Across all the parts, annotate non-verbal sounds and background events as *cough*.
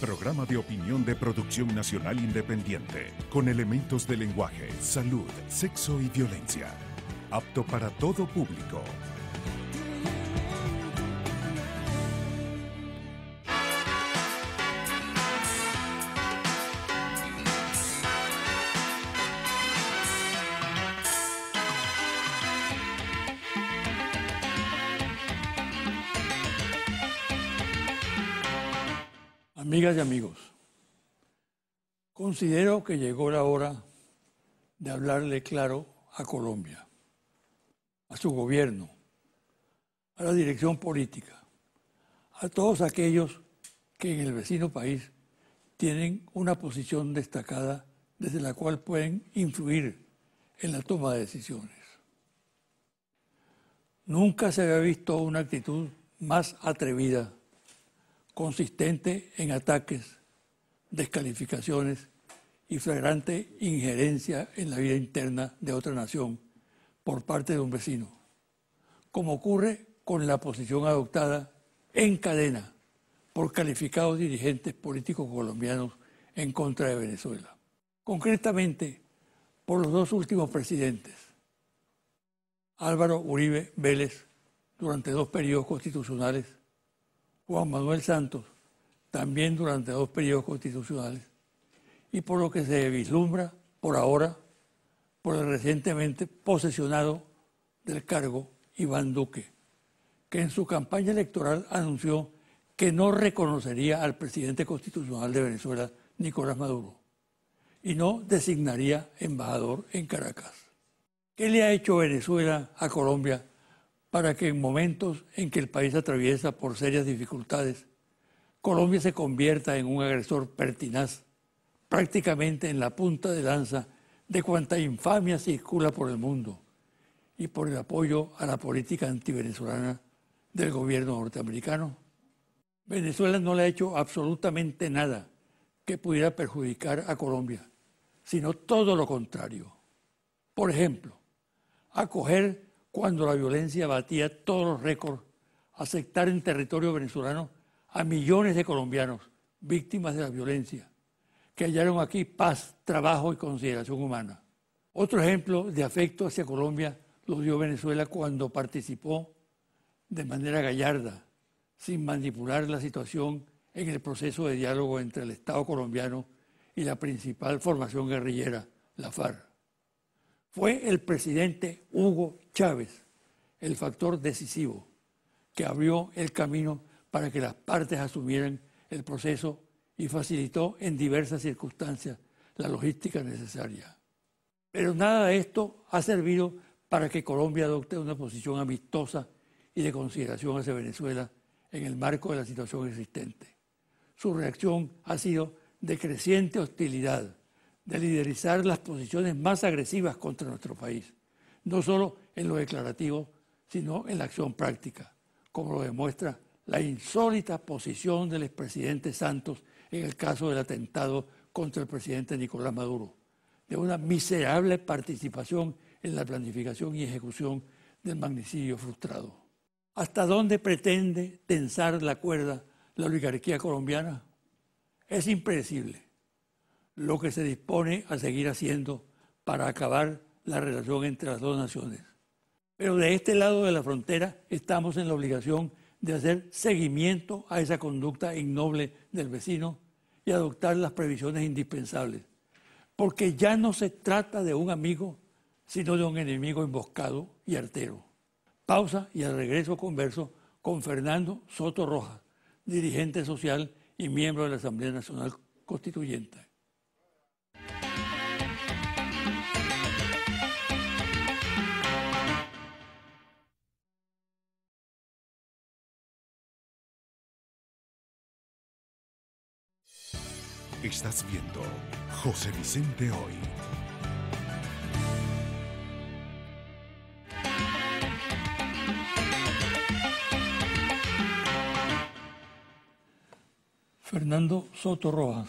Programa de opinión de producción nacional independiente, con elementos de lenguaje, salud, sexo y violencia. Apto para todo público. y amigos, considero que llegó la hora de hablarle claro a Colombia, a su gobierno, a la dirección política, a todos aquellos que en el vecino país tienen una posición destacada desde la cual pueden influir en la toma de decisiones. Nunca se había visto una actitud más atrevida consistente en ataques, descalificaciones y flagrante injerencia en la vida interna de otra nación por parte de un vecino, como ocurre con la posición adoptada en cadena por calificados dirigentes políticos colombianos en contra de Venezuela, concretamente por los dos últimos presidentes, Álvaro Uribe Vélez, durante dos periodos constitucionales Juan Manuel Santos, también durante dos periodos constitucionales, y por lo que se vislumbra por ahora por el recientemente posesionado del cargo Iván Duque, que en su campaña electoral anunció que no reconocería al presidente constitucional de Venezuela, Nicolás Maduro, y no designaría embajador en Caracas. ¿Qué le ha hecho Venezuela a Colombia para que en momentos en que el país atraviesa por serias dificultades, Colombia se convierta en un agresor pertinaz, prácticamente en la punta de lanza de cuanta infamia circula por el mundo y por el apoyo a la política antivenezolana del gobierno norteamericano. Venezuela no le ha hecho absolutamente nada que pudiera perjudicar a Colombia, sino todo lo contrario. Por ejemplo, acoger cuando la violencia batía todos los récords, aceptar en territorio venezolano a millones de colombianos víctimas de la violencia, que hallaron aquí paz, trabajo y consideración humana. Otro ejemplo de afecto hacia Colombia lo dio Venezuela cuando participó de manera gallarda, sin manipular la situación en el proceso de diálogo entre el Estado colombiano y la principal formación guerrillera, la FARC fue el presidente Hugo Chávez el factor decisivo que abrió el camino para que las partes asumieran el proceso y facilitó en diversas circunstancias la logística necesaria. Pero nada de esto ha servido para que Colombia adopte una posición amistosa y de consideración hacia Venezuela en el marco de la situación existente. Su reacción ha sido de creciente hostilidad de liderizar las posiciones más agresivas contra nuestro país, no solo en lo declarativo, sino en la acción práctica, como lo demuestra la insólita posición del expresidente Santos en el caso del atentado contra el presidente Nicolás Maduro, de una miserable participación en la planificación y ejecución del magnicidio frustrado. ¿Hasta dónde pretende tensar la cuerda la oligarquía colombiana? Es impredecible lo que se dispone a seguir haciendo para acabar la relación entre las dos naciones. Pero de este lado de la frontera estamos en la obligación de hacer seguimiento a esa conducta ignoble del vecino y adoptar las previsiones indispensables. Porque ya no se trata de un amigo, sino de un enemigo emboscado y artero. Pausa y al regreso converso con Fernando Soto Rojas, dirigente social y miembro de la Asamblea Nacional Constituyente. Estás viendo José Vicente Hoy. Fernando Soto Rojas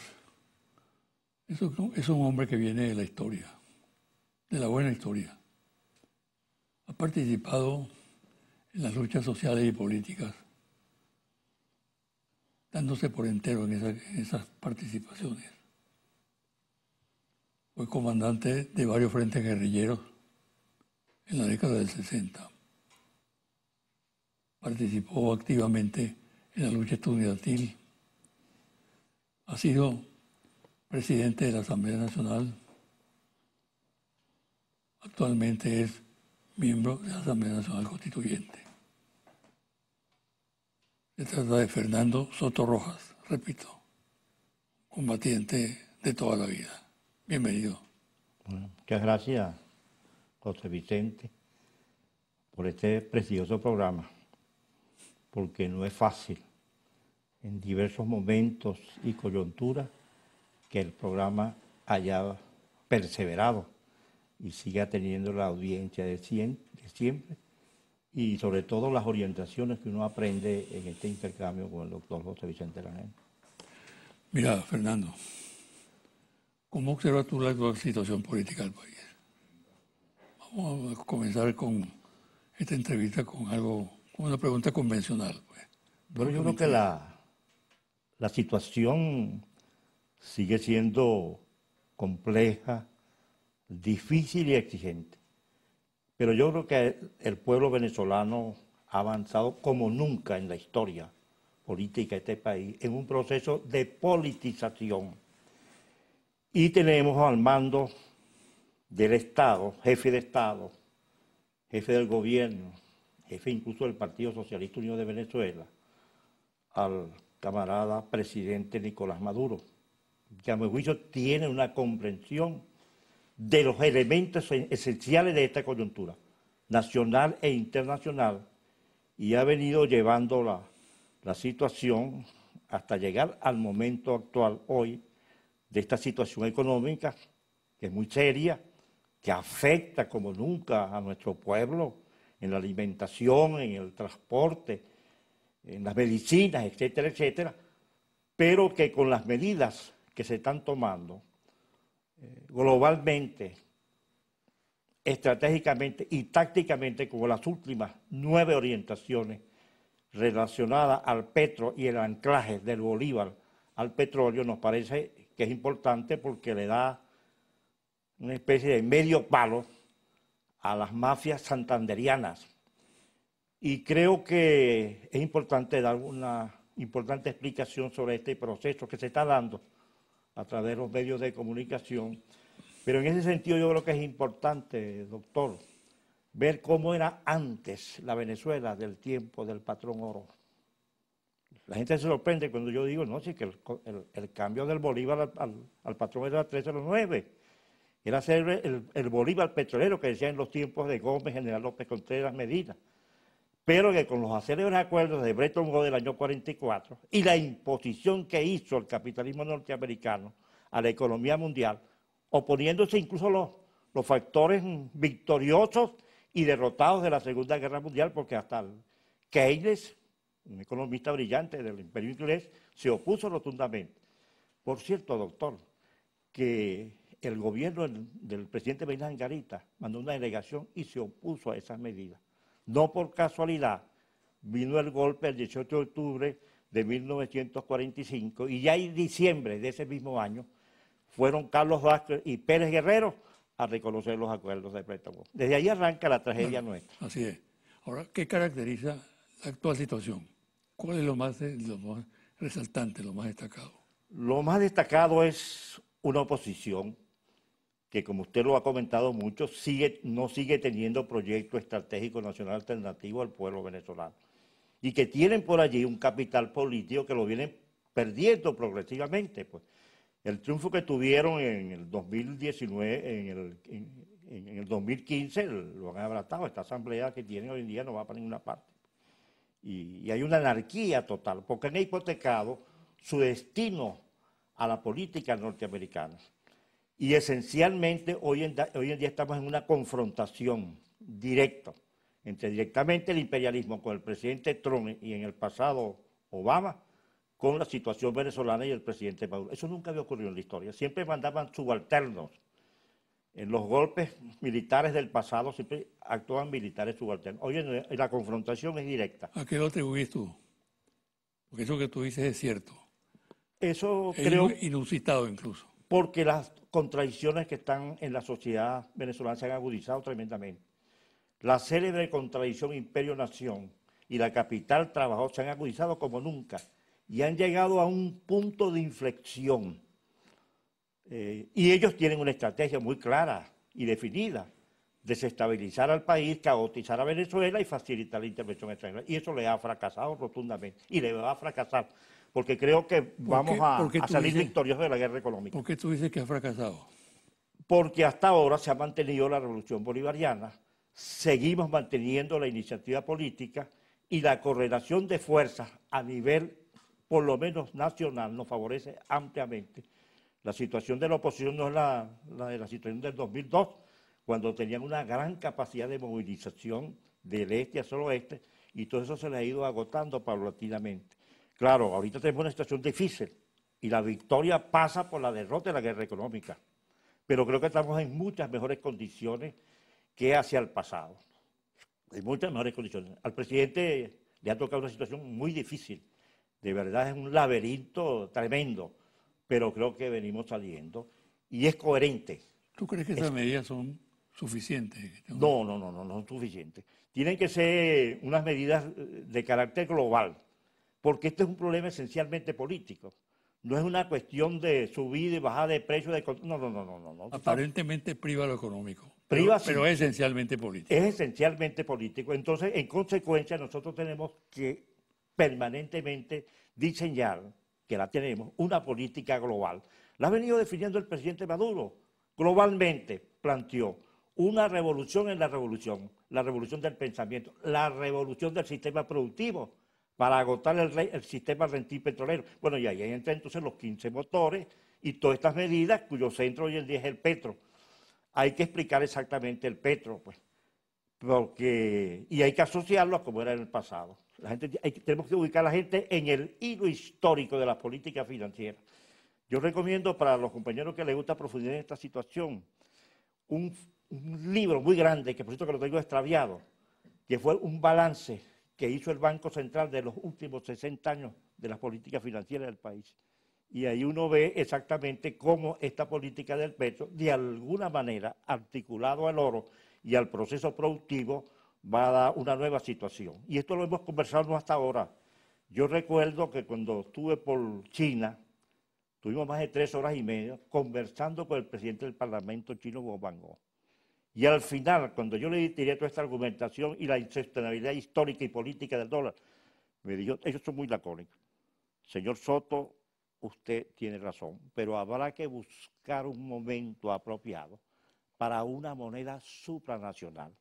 es un hombre que viene de la historia, de la buena historia. Ha participado en las luchas sociales y políticas dándose por entero en, esas participaciones. Fue comandante de varios frentes guerrilleros en la década del 60. Participó activamente en la lucha estudiantil. Ha sido presidente de la Asamblea Nacional. Actualmente es miembro de la Asamblea Nacional Constituyente es la de Fernando Soto Rojas, repito, combatiente de toda la vida. Bienvenido. muchas gracias, José Vicente, por este precioso programa, porque no es fácil en diversos momentos y coyunturas que el programa haya perseverado y siga teniendo la audiencia de siempre y sobre todo las orientaciones que uno aprende en este intercambio con el doctor José Vicente Lange. Mira, Fernando, ¿cómo observas tú la situación política del país? Vamos a comenzar con esta entrevista con algo, con una pregunta convencional. Pues. Bueno, yo creo que la, la situación sigue siendo compleja, difícil y exigente. Pero yo creo que el pueblo venezolano ha avanzado como nunca en la historia política de este país, en un proceso de politización. Y tenemos al mando del Estado, jefe de Estado, jefe del gobierno, jefe incluso del Partido Socialista Unido de Venezuela, al camarada presidente Nicolás Maduro, que a mi juicio tiene una comprensión de los elementos esenciales de esta coyuntura, nacional e internacional, y ha venido llevando la, la situación hasta llegar al momento actual hoy de esta situación económica, que es muy seria, que afecta como nunca a nuestro pueblo en la alimentación, en el transporte, en las medicinas, etcétera, etcétera, pero que con las medidas que se están tomando eh, globalmente, estratégicamente y tácticamente como las últimas nueve orientaciones relacionadas al petro y el anclaje del Bolívar al petróleo nos parece que es importante porque le da una especie de medio palo a las mafias santanderianas. Y creo que es importante dar una importante explicación sobre este proceso que se está dando a través de los medios de comunicación. Pero en ese sentido yo creo que es importante, doctor, ver cómo era antes la Venezuela del tiempo del patrón oro. La gente se sorprende cuando yo digo, no, sí, que el, cambio del Bolívar al, al, patrón era 9. Era ser el, el Bolívar petrolero que decía en los tiempos de Gómez, General López Contreras, Medina pero que con los aceleros acuerdos de Bretton Woods del año 44 y la imposición que hizo el capitalismo norteamericano a la economía mundial, oponiéndose incluso los, los factores victoriosos y derrotados de la Segunda Guerra Mundial, porque hasta Keynes, un economista brillante del imperio inglés, se opuso rotundamente. Por cierto, doctor, que el gobierno del, presidente Benjamin Garita mandó una delegación y se opuso a esas medidas no por casualidad vino el golpe el 18 de octubre de 1945 y ya en diciembre de ese mismo año fueron Carlos Vázquez y Pérez Guerrero a reconocer los acuerdos de préstamo. Desde ahí arranca la tragedia nuestra. Así es. Ahora, ¿qué caracteriza la actual situación? ¿Cuál es lo más, eh, lo más resaltante, lo más destacado? Lo más destacado es una oposición que como usted lo ha comentado mucho, sigue, no sigue teniendo proyecto estratégico nacional alternativo al pueblo venezolano. Y que tienen por allí un capital político que lo vienen perdiendo progresivamente. Pues. El triunfo que tuvieron en el 2019, en el, 2015, lo han abratado, Esta asamblea que tienen hoy en día no va para ninguna parte. y hay una anarquía total, porque han hipotecado su destino a la política norteamericana. Y esencialmente hoy en, día estamos en una confrontación directa entre directamente el imperialismo con el presidente Trump y en el pasado Obama, con la situación venezolana y el presidente Maduro. Eso nunca había ocurrido en la historia. Siempre mandaban subalternos. En los golpes militares del pasado siempre actuaban militares subalternos. Hoy en la confrontación es directa. ¿A qué lo atribuís tú? Porque eso que tú dices es cierto. Eso creo. Inusitado incluso porque las contradicciones que están en la sociedad venezolana se han agudizado tremendamente. La célebre contradicción imperio-nación y la capital trabajo se han agudizado como nunca y han llegado a un punto de inflexión. Eh, y ellos tienen una estrategia muy clara y definida, desestabilizar al país, caotizar a Venezuela y facilitar la intervención extranjera. Y eso le ha fracasado rotundamente y le va a fracasar porque creo que vamos a, salir victoriosos de la guerra económica. ¿Por qué tú dices que ha fracasado? Porque hasta ahora se ha mantenido la revolución bolivariana, seguimos manteniendo la iniciativa política y la correlación de fuerzas a nivel, por lo menos nacional, nos favorece ampliamente. La situación de la oposición no es la, de la situación del 2002, cuando tenían una gran capacidad de movilización del este al el oeste, y todo eso se le ha ido agotando paulatinamente. Claro, ahorita tenemos una situación difícil y la victoria pasa por la derrota de la guerra económica, pero creo que estamos en muchas mejores condiciones que hacia el pasado, en muchas mejores condiciones. Al presidente le ha tocado una situación muy difícil, de verdad es un laberinto tremendo, pero creo que venimos saliendo y es coherente. ¿Tú crees que esas medidas son suficientes? No, no, no, no, no son suficientes. Tienen que ser unas medidas de carácter global porque este es un problema esencialmente político. No es una cuestión de subir y bajar de precios. De... No, no, no, no, Aparentemente priva lo económico. Priva, pero, es esencialmente político. Es esencialmente político. Entonces, en consecuencia, nosotros tenemos que permanentemente diseñar, que la tenemos, una política global. La ha venido definiendo el presidente Maduro. Globalmente planteó una revolución en la revolución, la revolución del pensamiento, la revolución del sistema productivo, para agotar el, sistema rentil petrolero. Bueno, y ahí entran entonces los 15 motores y todas estas medidas cuyo centro hoy en día es el petro. Hay que explicar exactamente el petro, pues, porque, y hay que asociarlo a como era en el pasado. tenemos que ubicar a la gente en el hilo histórico de la política financiera. Yo recomiendo para los compañeros que les gusta profundizar en esta situación un, un libro muy grande, que por cierto que lo tengo extraviado, que fue un balance que hizo el Banco Central de los últimos 60 años de las políticas financieras del país. Y ahí uno ve exactamente cómo esta política del peso, de alguna manera, articulado al oro y al proceso productivo, va a dar una nueva situación. Y esto lo hemos conversado hasta ahora. Yo recuerdo que cuando estuve por China, tuvimos más de tres horas y media conversando con el presidente del Parlamento chino, Guo y al final, cuando yo le diría toda esta argumentación y la insostenibilidad histórica y política del dólar, me dijo, ellos son muy lacónicos. Señor Soto, usted tiene razón, pero habrá que buscar un momento apropiado para una moneda supranacional.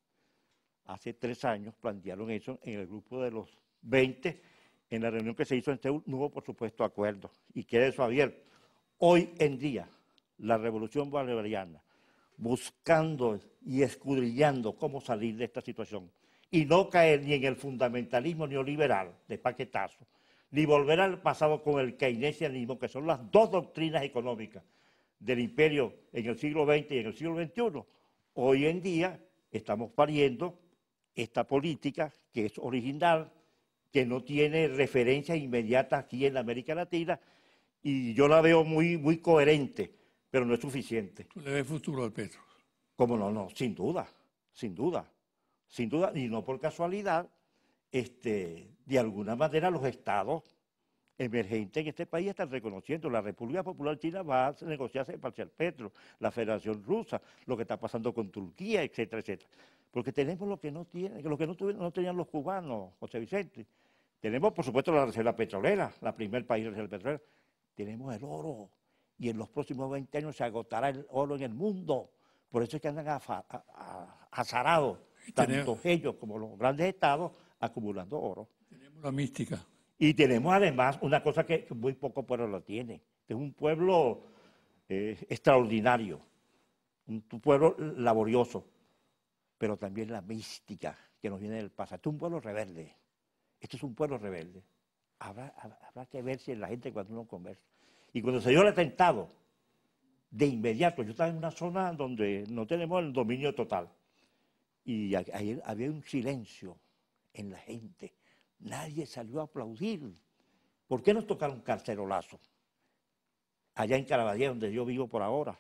Hace tres años plantearon eso en el grupo de los 20, en la reunión que se hizo en Seúl, no hubo por supuesto acuerdo y queda eso abierto. Hoy en día, la revolución bolivariana buscando y escudrillando cómo salir de esta situación y no caer ni en el fundamentalismo neoliberal de paquetazo, ni volver al pasado con el keynesianismo, que son las dos doctrinas económicas del imperio en el siglo XX y en el siglo XXI. Hoy en día estamos pariendo esta política que es original, que no tiene referencia inmediata aquí en América Latina, y yo la veo muy, muy coherente pero no es suficiente. ¿Tú ¿Le ves futuro al Petro? ¿Cómo no, no, sin duda, sin duda, sin duda, y no por casualidad, este, de alguna manera los estados emergentes en este país están reconociendo. La República Popular China va a negociarse para parcial Petro, la Federación Rusa, lo que está pasando con Turquía, etcétera, etcétera. Porque tenemos lo que no tienen, lo que no, tuvieron, no tenían los cubanos, José Vicente. Tenemos, por supuesto, la reserva petrolera, la primer país de reserva petrolera. Tenemos el oro, y en los próximos 20 años se agotará el oro en el mundo. Por eso es que andan azarados, tanto ellos como los grandes estados, acumulando oro. Tenemos la mística. Y tenemos además una cosa que muy pocos pueblos lo tienen Es un pueblo eh, extraordinario, un, pueblo laborioso, pero también la mística que nos viene del pasado. Este es un pueblo rebelde. esto es un pueblo rebelde. habrá que ver si la gente cuando uno conversa y cuando se dio el atentado, de inmediato, yo estaba en una zona donde no tenemos el dominio total. Y ayer había un silencio en la gente. Nadie salió a aplaudir. ¿Por qué nos tocaron carcerolazo? Allá en Caraballé, donde yo vivo por ahora,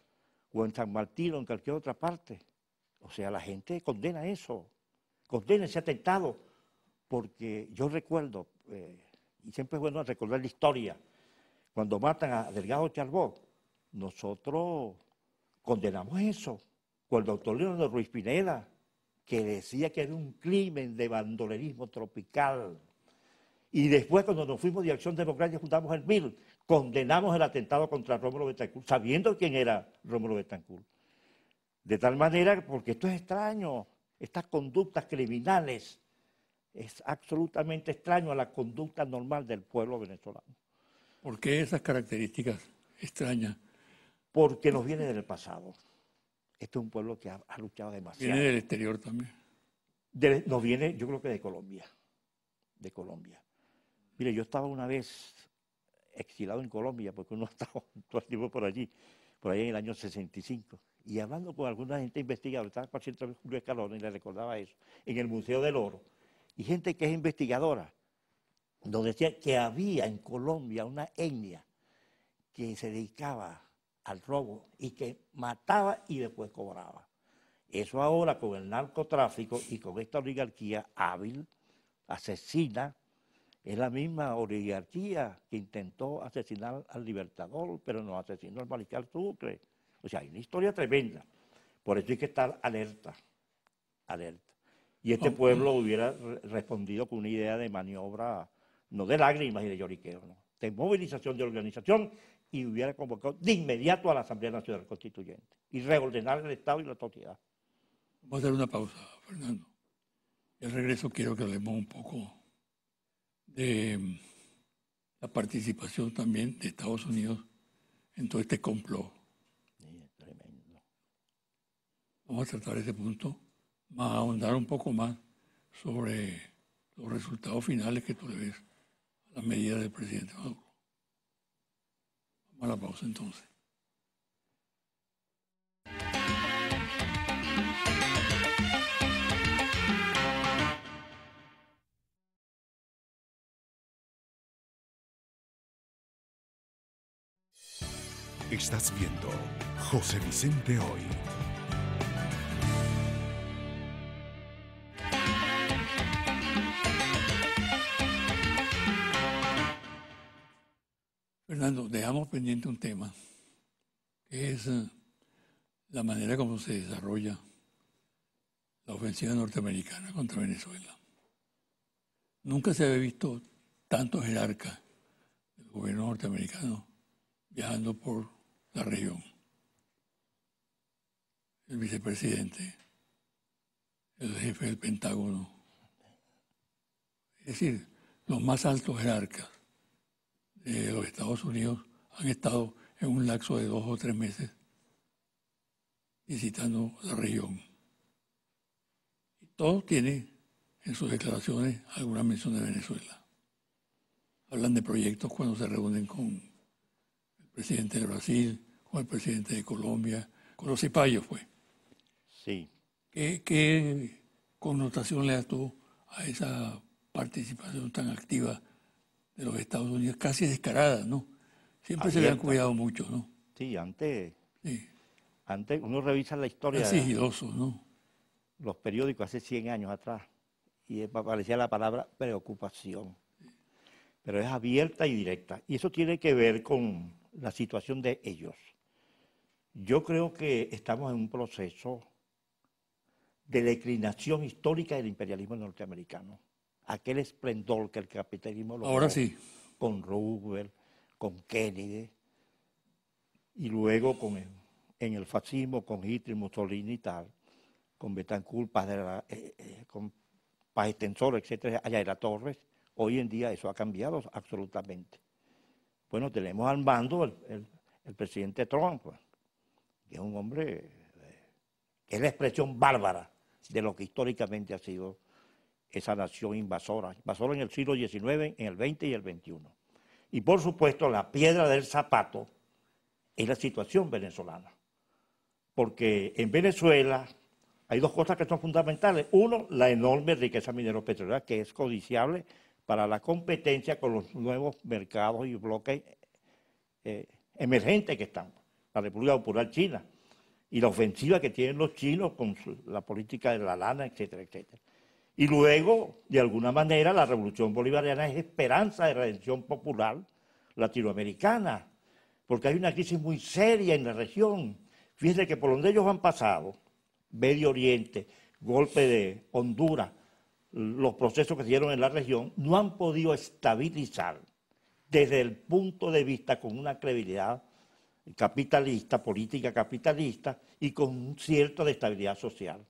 o en San Martín o en cualquier otra parte. O sea, la gente condena eso, condena ese atentado, porque yo recuerdo, eh, y siempre es bueno recordar la historia, cuando matan a Delgado Charbot, nosotros condenamos eso. Con el doctor Leonardo Ruiz Pineda, que decía que era un crimen de bandolerismo tropical. Y después, cuando nos fuimos de Acción Democrática, juntamos el MIL, condenamos el atentado contra Rómulo Betancourt, sabiendo quién era Rómulo Betancourt. De tal manera, porque esto es extraño, estas conductas criminales, es absolutamente extraño a la conducta normal del pueblo venezolano. ¿Por qué esas características extrañas? Porque nos viene del pasado. Este es un pueblo que ha, luchado demasiado. Viene del exterior también. nos viene, yo creo que de Colombia. De Colombia. Mire, yo estaba una vez exilado en Colombia, porque uno *laughs* estaba todo por allí, por ahí en el año 65. Y hablando con alguna gente investigadora, estaba con Julio y le recordaba eso, en el Museo del Oro. Y gente que es investigadora. Donde decía que había en Colombia una etnia que se dedicaba al robo y que mataba y después cobraba. Eso ahora con el narcotráfico y con esta oligarquía hábil, asesina, es la misma oligarquía que intentó asesinar al libertador, pero no asesinó al mariscal Sucre. O sea, hay una historia tremenda. Por eso hay que estar alerta, alerta. Y este pueblo hubiera respondido con una idea de maniobra no de lágrimas y de lloriqueo, no, de movilización de organización y hubiera convocado de inmediato a la Asamblea Nacional Constituyente y reordenar el Estado y la sociedad. Vamos a hacer una pausa, Fernando. Al regreso quiero que hablemos un poco de mm, la participación también de Estados Unidos en todo este complot. tremendo. Vamos a tratar ese punto, más a ahondar un poco más sobre los resultados finales que tú le ves las medidas del presidente Maduro. Vamos a la pausa entonces. Estás viendo José Vicente hoy. dejamos pendiente un tema, que es eh, la manera como se desarrolla la ofensiva norteamericana contra Venezuela. Nunca se había visto tantos jerarcas del gobierno norteamericano viajando por la región. El vicepresidente, el jefe del Pentágono, es decir, los más altos jerarcas los Estados Unidos han estado en un lapso de dos o tres meses visitando la región. Y todos tienen en sus declaraciones alguna mención de Venezuela. Hablan de proyectos cuando se reúnen con el presidente de Brasil, con el presidente de Colombia, con los cipayos, fue pues. Sí. ¿Qué, connotación le das tú a esa participación tan activa de los Estados Unidos, casi descaradas, ¿no? Siempre se le han cuidado mucho, ¿no? Sí, antes. Antes uno revisa la historia. Es sigiloso, ¿no? Los periódicos hace 100 años atrás y aparecía la palabra preocupación. Pero es abierta y directa. Y eso tiene que ver con la situación de ellos. Yo creo que estamos en un proceso de declinación histórica del imperialismo norteamericano aquel esplendor que el capitalismo logró. Ahora sí. Con Roosevelt, con Kennedy, y luego con en el fascismo, con Hitler, Mussolini y tal, con Betancourt, de eh, eh, con Paz Extensor, etcétera, allá era Torres. Hoy en día eso ha cambiado absolutamente. Bueno, tenemos al mando el, el presidente Trump, que es un hombre eh, que es la expresión bárbara de lo que históricamente ha sido esa nación invasora, invasora en el siglo XIX, en el XX y el XXI. Y por supuesto, la piedra del zapato es la situación venezolana, porque en Venezuela hay dos cosas que son fundamentales. Uno, la enorme riqueza minero-petrolera, que es codiciable para la competencia con los nuevos mercados y bloques eh, emergentes que están. La República Popular China y la ofensiva que tienen los chinos con la política de la lana, etcétera, etcétera. Y luego, de alguna manera, la revolución bolivariana es esperanza de redención popular latinoamericana, porque hay una crisis muy seria en la región. Fíjense que por donde ellos han pasado, Medio Oriente, golpe de Honduras, los procesos que se dieron en la región, no han podido estabilizar desde el punto de vista con una credibilidad capitalista, política capitalista y con cierto de estabilidad social.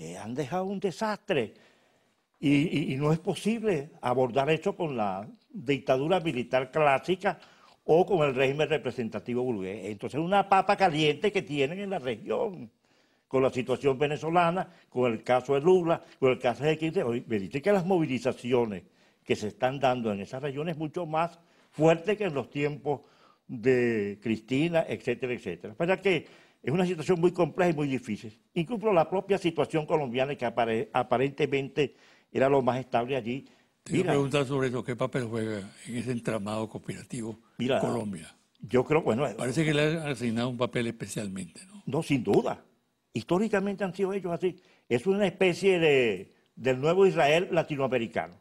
Eh, han dejado un desastre. Y, no es posible abordar eso con la dictadura militar clásica o con el régimen representativo burgués. Entonces, es una papa caliente que tienen en la región, con la situación venezolana, con el caso de Lula, con el caso de Kirchner. dice que las movilizaciones que se están dando en esas regiones es mucho más fuerte que en los tiempos de Cristina, etcétera, etcétera. Para que es una situación muy compleja y muy difícil. Incluso la propia situación colombiana que aparentemente era lo más estable allí. Quiero pregunta sobre eso, ¿qué papel juega en ese entramado cooperativo de Colombia? Yo creo, bueno... Eh, Parece que le han asignado un papel especialmente, ¿no? No, sin duda. Históricamente han sido ellos así. Es una especie de, del nuevo Israel latinoamericano,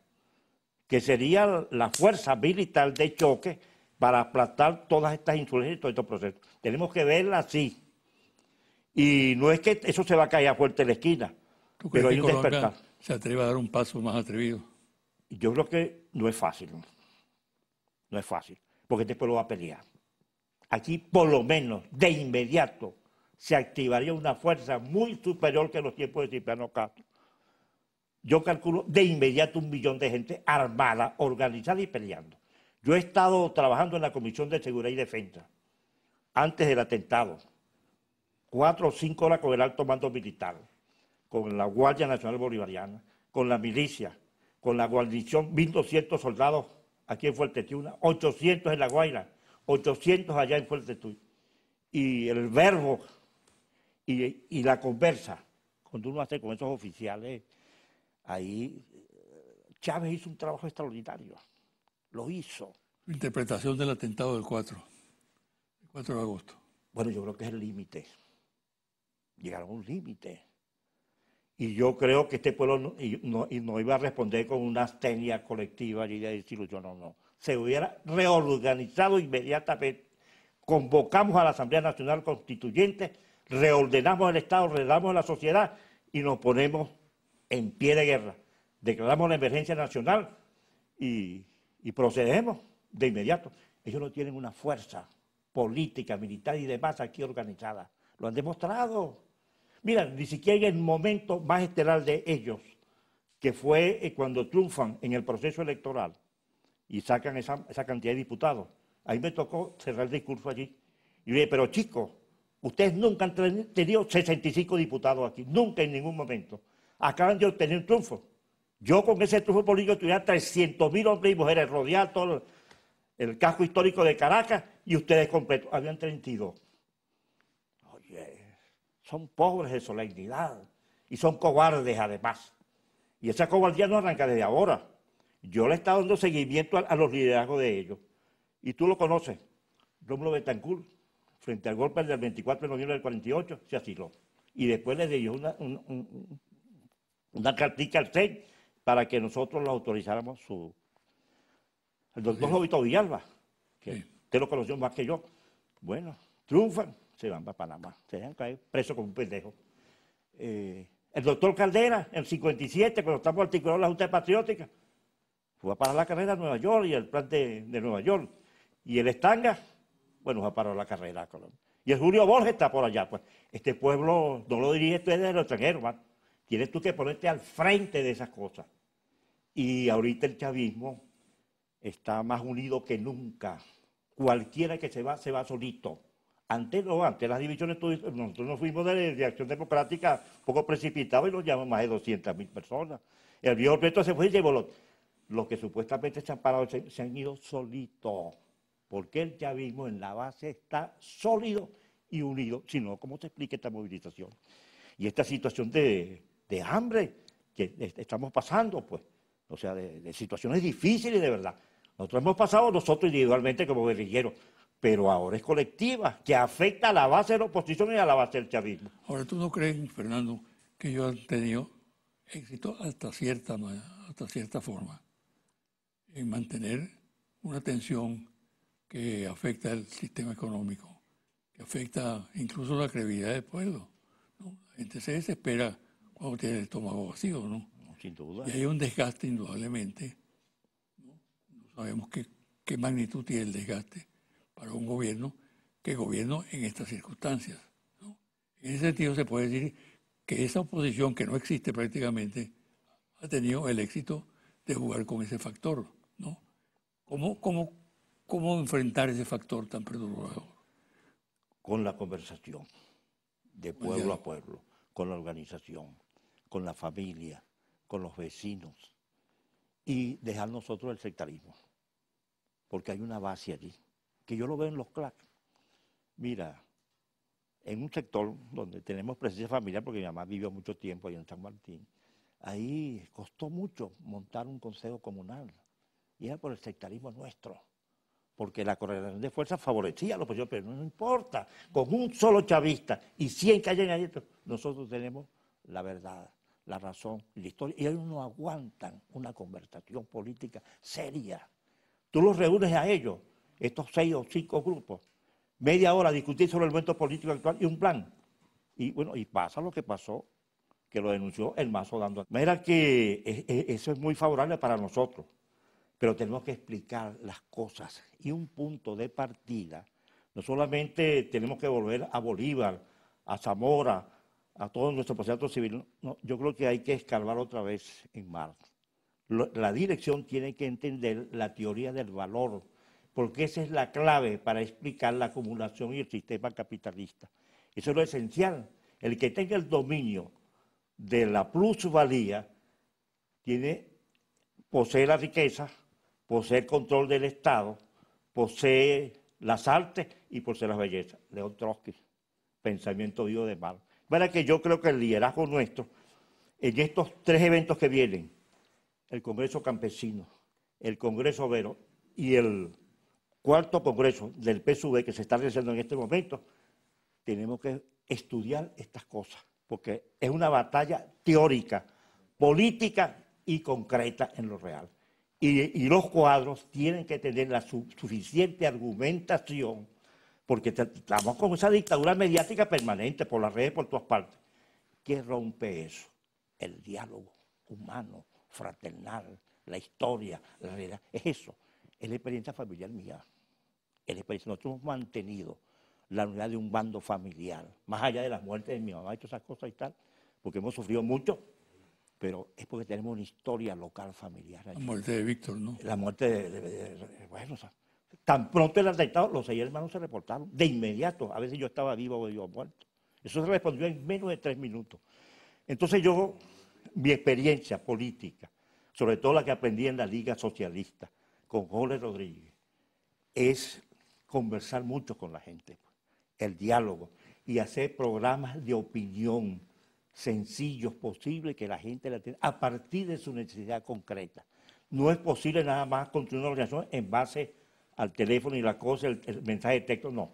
que sería la fuerza militar de choque para aplastar todas estas insurgencias y todos estos procesos. Tenemos que verla así. Y no es que eso se va a caer a fuerte en la esquina, pero hay que un despertar. Se atreve a dar un paso más atrevido. Yo creo que no es fácil. No, es fácil, porque después lo va a pelear. Aquí, por lo menos, de inmediato, se activaría una fuerza muy superior que en los tiempos de Cipriano Castro. Yo calculo de inmediato un millón de gente armada, organizada y peleando. Yo he estado trabajando en la Comisión de Seguridad y Defensa antes del atentado cuatro o cinco horas con el alto mando militar, con la Guardia Nacional Bolivariana, con la milicia, con la guarnición, 1.200 soldados aquí en Fuerte Tiuna, 800 en La Guaira, 800 allá en Fuerte Tuy. Y el verbo y, y, la conversa, cuando uno hace con esos oficiales, ahí eh, Chávez hizo un trabajo extraordinario, lo hizo. Interpretación del atentado del 4, el 4 de agosto. Bueno, yo creo que es el límite llegaron a un límite. Y yo creo que este pueblo no, iba a responder con una astenia colectiva y de yo no, no. Se hubiera reorganizado inmediatamente. Convocamos a la Asamblea Nacional Constituyente, reordenamos el Estado, reordenamos la sociedad y nos ponemos en pie de guerra. Declaramos la emergencia nacional y, y procedemos de inmediato. Ellos no tienen una fuerza política, militar y demás aquí organizada. Lo han demostrado. Mira, ni siquiera en el momento más estelar de ellos, que fue eh, cuando triunfan en el proceso electoral y sacan esa, cantidad de diputados. Ahí me tocó cerrar el discurso allí. Y dije, pero chicos, ustedes nunca han tenido 65 diputados aquí, nunca en ningún momento. Acaban de obtener un triunfo. Yo con ese triunfo político tuviera 300.000 mil hombres y mujeres rodeados, todo el, el casco histórico de Caracas y ustedes completos. Habían 32 son pobres de solemnidad y son cobardes además. Y esa cobardía no arranca desde ahora. Yo le he estado dando seguimiento a, los liderazgos de ellos. Y tú lo conoces, Rómulo Betancourt, frente al golpe del 24 de noviembre del 48, se asiló. Y después le dio una, una, cartita al CEN para que nosotros lo autorizáramos su... El doctor Jovito Villalba, que usted lo conoció más que yo. Bueno, triunfan se van para Panamá. Se dejan caer preso como un pendejo. Eh, el doctor Caldera, en 57, cuando estamos articulando la Junta Patriótica, fue a parar la carrera a Nueva York y el plan de, Nueva York. Y el Estanga, bueno, fue a parar la carrera a Colombia. Y el Julio Borges está por allá. Pues este pueblo no lo dirige tú desde el extranjero, man. Tienes tú que ponerte al frente de esas cosas. Y ahorita el chavismo está más unido que nunca. Cualquiera que se va, se va solito. Antes no, antes las divisiones, nosotros nos fuimos de, Acción Democrática un poco precipitado y nos llamó más de 200 mil personas. El viejo se fue y llevó los, que supuestamente se han parado, se, han ido solitos, porque el chavismo en la base está sólido y unido, si no, cómo se explica esta movilización y esta situación de, hambre que estamos pasando, pues, o sea, de, de situaciones difíciles de verdad. Nosotros hemos pasado nosotros individualmente como guerrilleros, pero ahora es colectiva, que afecta a la base de la oposición y a la base del chavismo. Ahora, ¿tú no crees, Fernando, que yo he tenido éxito hasta cierta, hasta cierta forma en mantener una tensión que afecta al sistema económico, que afecta incluso la credibilidad del pueblo? La gente se desespera cuando tiene el estómago vacío, ¿no? Sin duda. Y hay un desgaste indudablemente. No, sabemos qué, qué magnitud tiene el desgaste para un gobierno que gobierno en estas circunstancias. En ese sentido se puede decir que esa oposición que no existe prácticamente ha tenido el éxito de jugar con ese factor. ¿Cómo, cómo enfrentar ese factor tan perturbador? Con la conversación, de pues pueblo a pueblo, con la organización, con la familia, con los vecinos y dejar nosotros el sectarismo, porque hay una base allí que yo lo veo en los CLAC. Mira, en un sector donde tenemos presencia familiar, porque mi mamá vivió mucho tiempo ahí en San Martín, ahí costó mucho montar un consejo comunal. Y era por el sectarismo nuestro. Porque la correlación de fuerzas favorecía a los yo, pero no importa, con un solo chavista y 100 que hayan ahí, nosotros tenemos la verdad, la razón la historia. Y ellos no aguantan una conversación política seria. Tú los reúnes a ellos estos seis o cinco grupos, media hora discutir sobre el momento político actual y un plan. Y bueno, y pasa lo que pasó, que lo denunció el mazo dando. Mira que e, e, eso es muy favorable para nosotros, pero tenemos que explicar las cosas y un punto de partida. No solamente tenemos que volver a Bolívar, a Zamora, a todo nuestro proceso civil. yo creo que hay que escarbar otra vez en marzo. La dirección tiene que entender la teoría del valor, porque esa es la clave para explicar la acumulación y el sistema capitalista. Eso es lo esencial. El que tenga el dominio de la plusvalía tiene, posee la riqueza, posee el control del Estado, posee las artes y posee las bellezas. León Trotsky, pensamiento vivo de mal. Para que yo creo que el liderazgo nuestro, en estos tres eventos que vienen, el Congreso Campesino, el Congreso Obrero y el cuarto congreso del PSV que se está realizando en este momento, tenemos que estudiar estas cosas, porque es una batalla teórica, política y concreta en lo real. Y, los cuadros tienen que tener la suficiente argumentación, porque estamos con esa dictadura mediática permanente por las redes, por todas partes. ¿Qué rompe eso? El diálogo humano, fraternal, la historia, la realidad. Es eso es la experiencia familiar mía. Nosotros hemos mantenido la unidad de un bando familiar, más allá de las muertes de mi mamá y todas esas cosas y tal, porque hemos sufrido mucho, pero es porque tenemos una historia local familiar. La muerte de Víctor, ¿no? La muerte de, bueno, tan pronto el atentado, los seis hermanos se reportaron, de inmediato, a veces yo estaba vivo o yo muerto. Eso se respondió en menos de tres minutos. Entonces yo, mi experiencia política, sobre todo la que aprendí en la Liga Socialista, con Jorge Rodríguez es conversar mucho con la gente, el diálogo y hacer programas de opinión sencillos posibles que la gente la tenga a partir de su necesidad concreta. No es posible nada más construir una organización en base al teléfono y la cosa, el, mensaje de texto, no.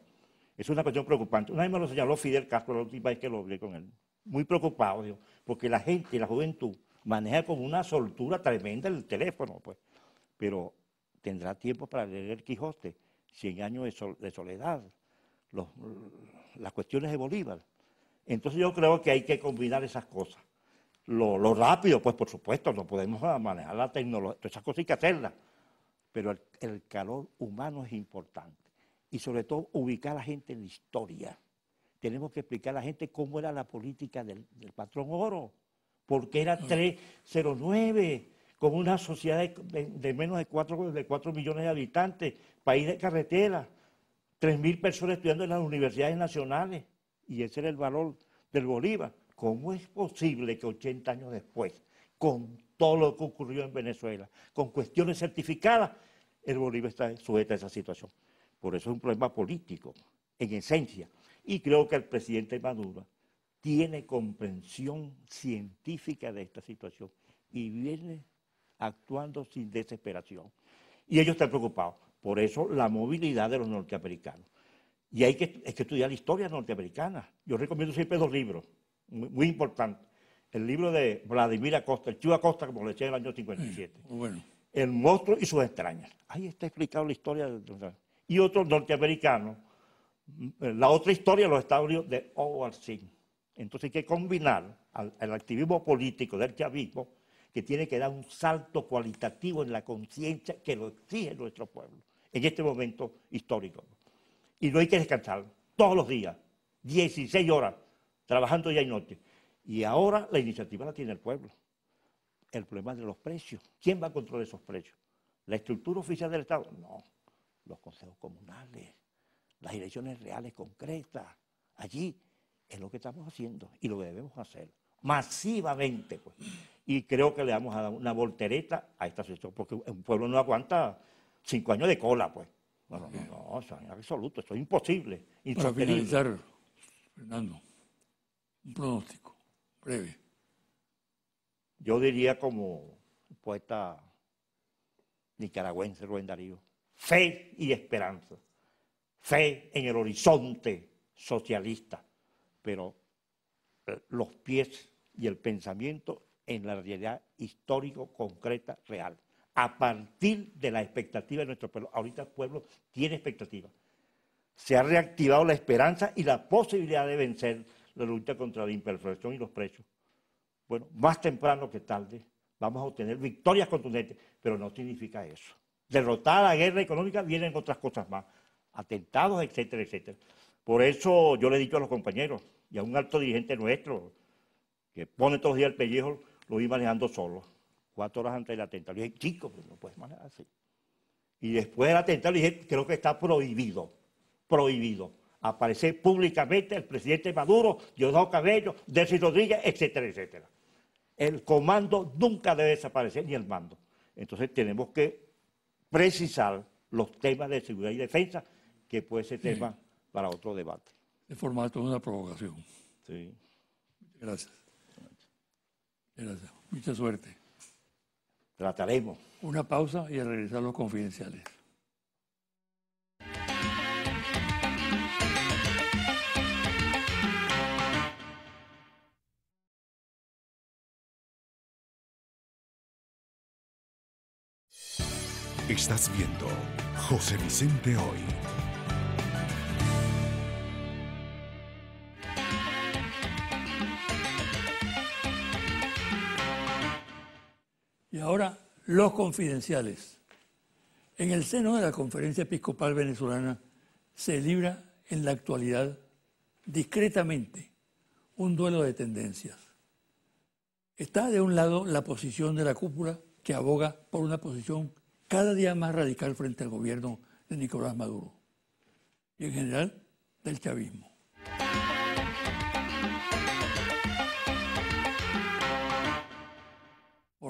Es una cuestión preocupante. Una vez me lo señaló Fidel Castro, la última vez que lo hablé con él. Muy preocupado, porque la gente, la juventud, maneja con una soltura tremenda el teléfono, pues. Pero tendrá tiempo para leer el Quijote, Cien años de, soledad, las cuestiones de Bolívar. Entonces yo creo que hay que combinar esas cosas. Lo, rápido, pues por supuesto, no podemos manejar la tecnología, esas cosas hay que hacerlas, pero el, calor humano es importante. Y sobre todo ubicar a la gente en la historia. Tenemos que explicar a la gente cómo era la política del, patrón oro, Porque era 309, mm con una sociedad de, menos de 4, de 4 millones de habitantes, país de carretera, 3.000 personas estudiando en las universidades nacionales, y ese era el valor del Bolívar. ¿Cómo es posible que 80 años después, con todo lo que ocurrió en Venezuela, con cuestiones certificadas, el Bolívar está sujeto a esa situación? Por eso es un problema político, en esencia. Y creo que el presidente Maduro tiene comprensión científica de esta situación y viene actuando sin desesperación. Y ellos están preocupados. Por eso la movilidad de los norteamericanos. Y hay que, estudiar la historia norteamericana. Yo recomiendo siempre dos libros, muy, importantes. El libro de Vladimir Acosta, el Chivo Acosta, como le decía en el año 57. Mm, el monstruo y sus extrañas. Ahí está explicado la historia. De, y otro norteamericano, mm, la otra historia de los Estados Unidos de Howard Entonces hay que combinar el activismo político del chavismo que tiene que dar un salto cualitativo en la conciencia que lo exige nuestro pueblo en este momento histórico. Y no hay que descansar, todos los días, 16 horas, trabajando día y noche. Y ahora la iniciativa la tiene el pueblo. El problema de los precios. ¿Quién va a controlar esos precios? ¿La estructura oficial del Estado? No. Los consejos comunales, las elecciones reales concretas. Allí es lo que estamos haciendo y lo que debemos hacer masivamente. Pues. Y creo que le vamos a dar una voltereta a esta situación, porque un pueblo no aguanta cinco años de cola, pues. No, no, no, absoluto, esto es imposible. Para finalizar, Fernando, un pronóstico breve. Yo diría como poeta nicaragüense Rubén Darío, fe y esperanza, fe en el horizonte socialista, pero eh, los pies y el pensamiento en la realidad histórico, concreta, real, a partir de la expectativa de nuestro pueblo. Ahorita el pueblo tiene expectativa. Se ha reactivado la esperanza y la posibilidad de vencer la lucha contra la imperfección y los precios. Bueno, más temprano que tarde vamos a obtener victorias contundentes, pero no significa eso. Derrotar la guerra económica vienen otras cosas más, atentados, etcétera, etcétera. Por eso yo le he dicho a los compañeros y a un alto dirigente nuestro, que pone todos los días el pellejo, lo iba manejando solo. Cuatro horas antes del atentado. Le dije, chico, pues no puedes manejar así. Y después del atentado le dije, creo que está prohibido, prohibido. Aparecer públicamente el presidente Maduro, Diosdado Cabello, Delcy Rodríguez, etcétera, etcétera. El comando nunca debe desaparecer, ni el mando. Entonces tenemos que precisar los temas de seguridad y defensa, que puede ser tema para otro debate. El formato de una provocación. Sí. Gracias. Gracias. Mucha suerte. Trataremos. Una pausa y a regresar los confidenciales. Estás viendo José Vicente hoy. ahora los confidenciales. En el seno de la Conferencia Episcopal Venezolana se libra en la actualidad discretamente un duelo de tendencias. Está de un lado la posición de la cúpula que aboga por una posición cada día más radical frente al gobierno de Nicolás Maduro y en general del chavismo.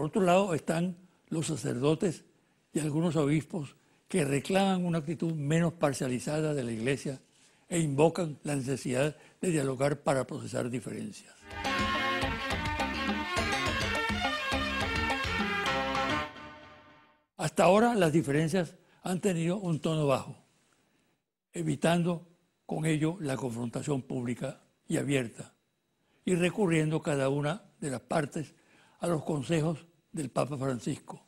Por otro lado están los sacerdotes y algunos obispos que reclaman una actitud menos parcializada de la Iglesia e invocan la necesidad de dialogar para procesar diferencias. Hasta ahora las diferencias han tenido un tono bajo, evitando con ello la confrontación pública y abierta, y recurriendo cada una de las partes a los consejos del Papa Francisco.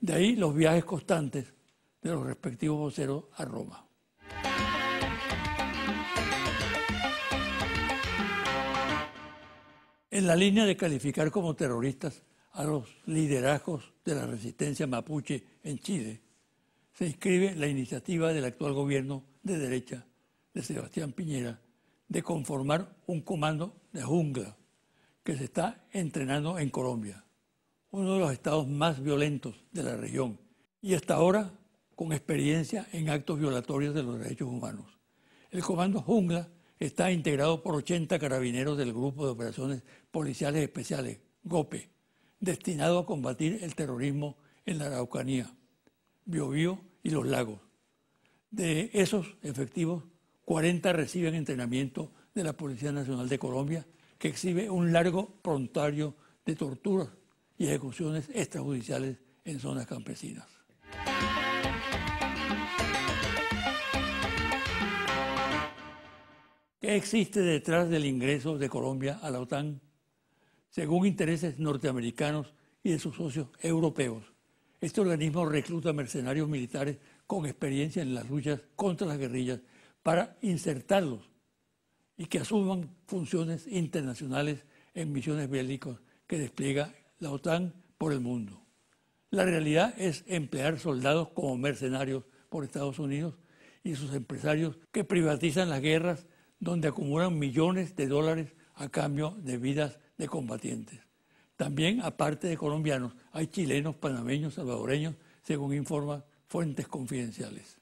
De ahí los viajes constantes de los respectivos voceros a Roma. En la línea de calificar como terroristas a los liderazgos de la resistencia mapuche en Chile, se inscribe la iniciativa del actual gobierno de derecha de Sebastián Piñera de conformar un comando de jungla que se está entrenando en Colombia uno de los estados más violentos de la región y hasta ahora con experiencia en actos violatorios de los derechos humanos. El Comando Jungla está integrado por 80 carabineros del Grupo de Operaciones Policiales Especiales, GOPE, destinado a combatir el terrorismo en la Araucanía, Biobío y los lagos. De esos efectivos, 40 reciben entrenamiento de la Policía Nacional de Colombia, que exhibe un largo prontario de torturas y ejecuciones extrajudiciales en zonas campesinas. ¿Qué existe detrás del ingreso de Colombia a la OTAN? Según intereses norteamericanos y de sus socios europeos, este organismo recluta mercenarios militares con experiencia en las luchas contra las guerrillas para insertarlos y que asuman funciones internacionales en misiones bélicas que despliega la OTAN por el mundo. La realidad es emplear soldados como mercenarios por Estados Unidos y sus empresarios que privatizan las guerras donde acumulan millones de dólares a cambio de vidas de combatientes. También, aparte de colombianos, hay chilenos, panameños, salvadoreños, según informan fuentes confidenciales.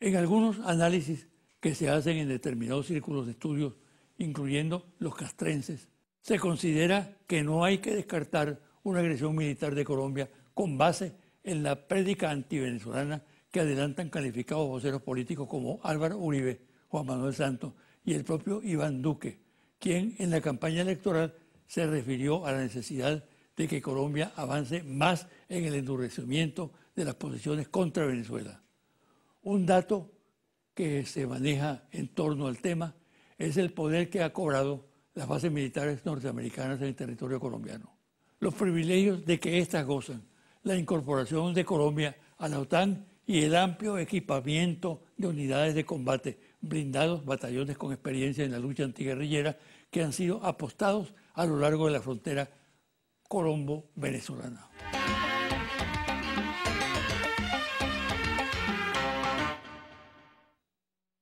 En algunos análisis que se hacen en determinados círculos de estudios, incluyendo los castrenses. Se considera que no hay que descartar una agresión militar de Colombia con base en la prédica antivenezolana que adelantan calificados voceros políticos como Álvaro Uribe, Juan Manuel Santos y el propio Iván Duque, quien en la campaña electoral se refirió a la necesidad de que Colombia avance más en el endurecimiento de las posiciones contra Venezuela. Un dato que se maneja en torno al tema es el poder que ha cobrado las bases militares norteamericanas en el territorio colombiano. Los privilegios de que éstas gozan, la incorporación de Colombia a la OTAN y el amplio equipamiento de unidades de combate, blindados, batallones con experiencia en la lucha antiguerrillera que han sido apostados a lo largo de la frontera colombo-venezolana.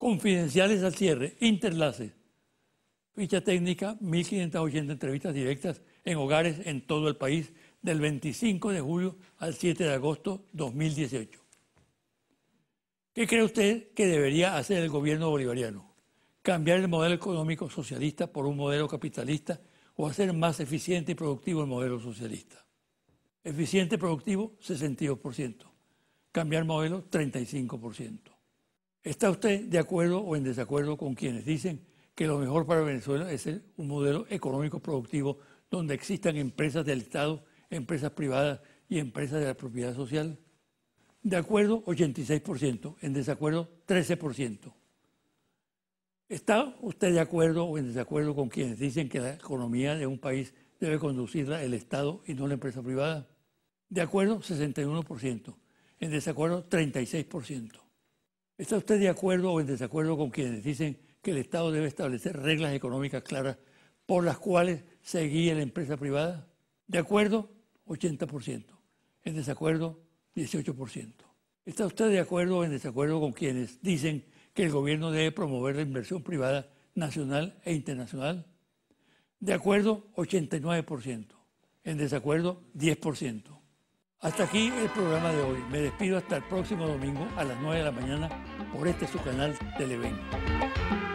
confidenciales al cierre, interlaces, ficha técnica, 1.580 entrevistas directas en hogares en todo el país del 25 de julio al 7 de agosto 2018. ¿Qué cree usted que debería hacer el gobierno bolivariano? ¿Cambiar el modelo económico socialista por un modelo capitalista o hacer más eficiente y productivo el modelo socialista? Eficiente y productivo, 62%. Cambiar modelo, 35%. ¿Está usted de acuerdo o en desacuerdo con quienes dicen que lo mejor para Venezuela es un modelo económico productivo donde existan empresas del Estado, empresas privadas y empresas de la propiedad social? De acuerdo, 86%, en desacuerdo, 13%. ¿Está usted de acuerdo o en desacuerdo con quienes dicen que la economía de un país debe conducirla el Estado y no la empresa privada? De acuerdo, 61%. En desacuerdo, 36%. ¿Está usted de acuerdo o en desacuerdo con quienes dicen que el Estado debe establecer reglas económicas claras por las cuales se guíe la empresa privada? ¿De acuerdo? 80%. ¿En desacuerdo? 18%. ¿Está usted de acuerdo o en desacuerdo con quienes dicen que el gobierno debe promover la inversión privada nacional e internacional? De acuerdo, 89%. En desacuerdo, 10%. Hasta aquí el programa de hoy. Me despido hasta el próximo domingo a las 9 de la mañana por este su canal Televen.